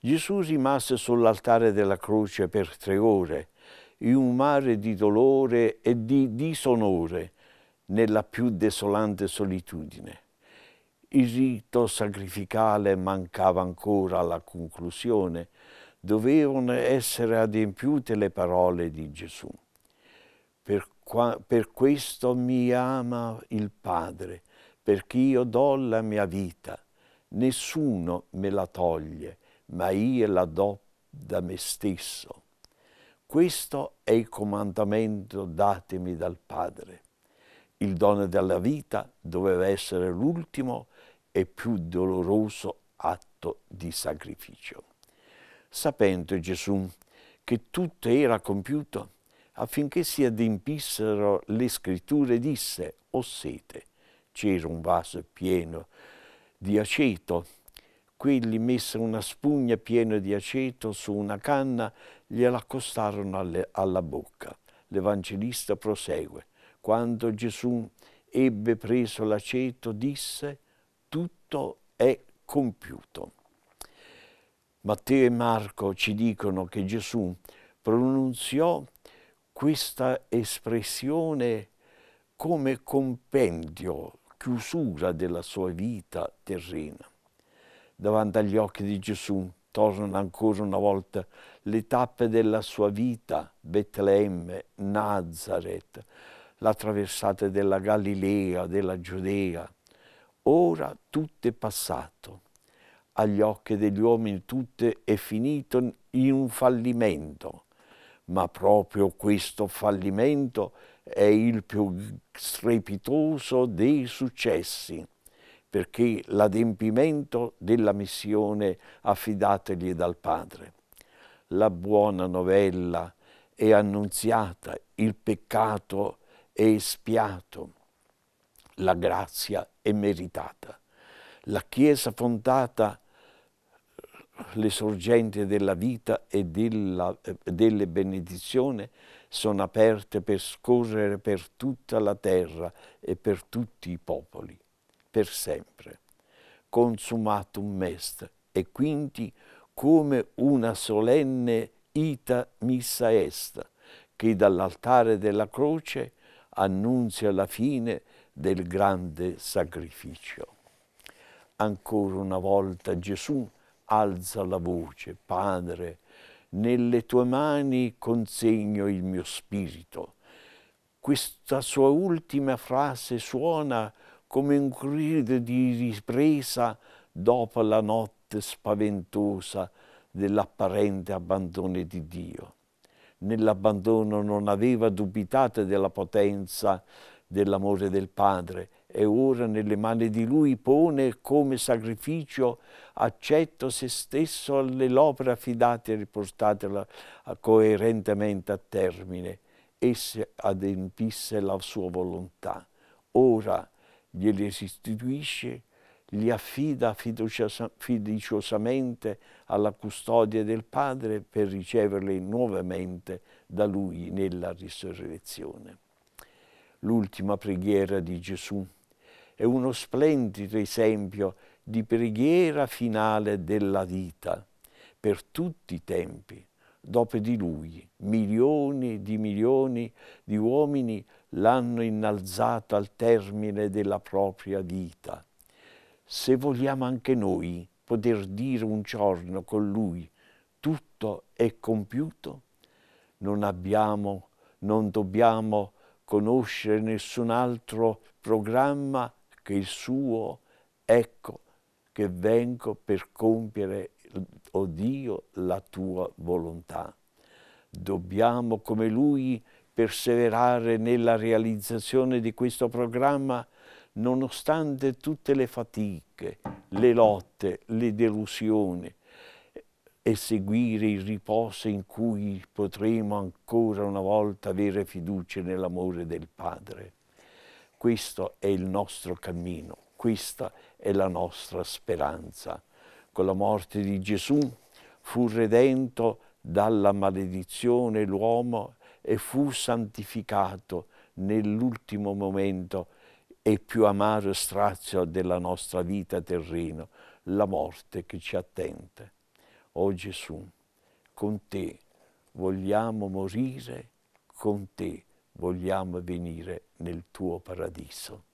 Gesù rimase sull'altare della croce per tre ore, in un mare di dolore e di disonore, nella più desolante solitudine. Il rito sacrificale mancava ancora alla conclusione, dovevano essere adempiute le parole di Gesù. Per per questo mi ama il Padre, perché io do la mia vita. Nessuno me la toglie, ma io la do da me stesso. Questo è il comandamento datemi dal Padre. Il dono della vita doveva essere l'ultimo e più doloroso atto di sacrificio. Sapendo Gesù che tutto era compiuto, affinché si adempissero le scritture disse, o sete. C'era un vaso pieno di aceto. Quelli messe una spugna piena di aceto su una canna, gliela accostarono alle, alla bocca. L'Evangelista prosegue. Quando Gesù ebbe preso l'aceto, disse, tutto è compiuto. Matteo e Marco ci dicono che Gesù pronunziò questa espressione come compendio, chiusura della sua vita terrena. Davanti agli occhi di Gesù tornano ancora una volta le tappe della sua vita, Betlemme, Nazareth, la traversata della Galilea, della Giudea. Ora tutto è passato, agli occhi degli uomini tutto è finito in un fallimento, ma proprio questo fallimento è il più strepitoso dei successi, perché l'adempimento della missione affidategli dal Padre. La buona novella è annunziata, il peccato è espiato, la grazia è meritata. La Chiesa fondata le sorgenti della vita e della, eh, delle benedizioni sono aperte per scorrere per tutta la terra e per tutti i popoli, per sempre. Consumatum est, e quindi come una solenne ita missa est, che dall'altare della croce annunzia la fine del grande sacrificio. Ancora una volta Gesù alza la voce, Padre, nelle tue mani consegno il mio spirito. Questa sua ultima frase suona come un grido di ripresa dopo la notte spaventosa dell'apparente abbandono di Dio. Nell'abbandono non aveva dubitato della potenza dell'amore del Padre, e ora nelle mani di lui pone come sacrificio accetto se stesso alle opere affidate e riportate coerentemente a termine. Esse adempisse la sua volontà. Ora glieli restituisce, li affida fiduciosamente alla custodia del Padre per riceverle nuovamente da Lui nella risurrezione. L'ultima preghiera di Gesù è uno splendido esempio di preghiera finale della vita per tutti i tempi. Dopo di lui milioni di milioni di uomini l'hanno innalzato al termine della propria vita. Se vogliamo anche noi poter dire un giorno con lui tutto è compiuto, non abbiamo, non dobbiamo conoscere nessun altro programma che il suo ecco che vengo per compiere, o oh Dio, la tua volontà. Dobbiamo come Lui perseverare nella realizzazione di questo programma nonostante tutte le fatiche, le lotte, le delusioni e seguire il riposo in cui potremo ancora una volta avere fiducia nell'amore del Padre. Questo è il nostro cammino, questa è la nostra speranza. Con la morte di Gesù fu redento dalla maledizione l'uomo e fu santificato nell'ultimo momento e più amaro strazio della nostra vita terrena, la morte che ci attende. O Gesù, con te vogliamo morire, con te vogliamo venire nel tuo paradiso.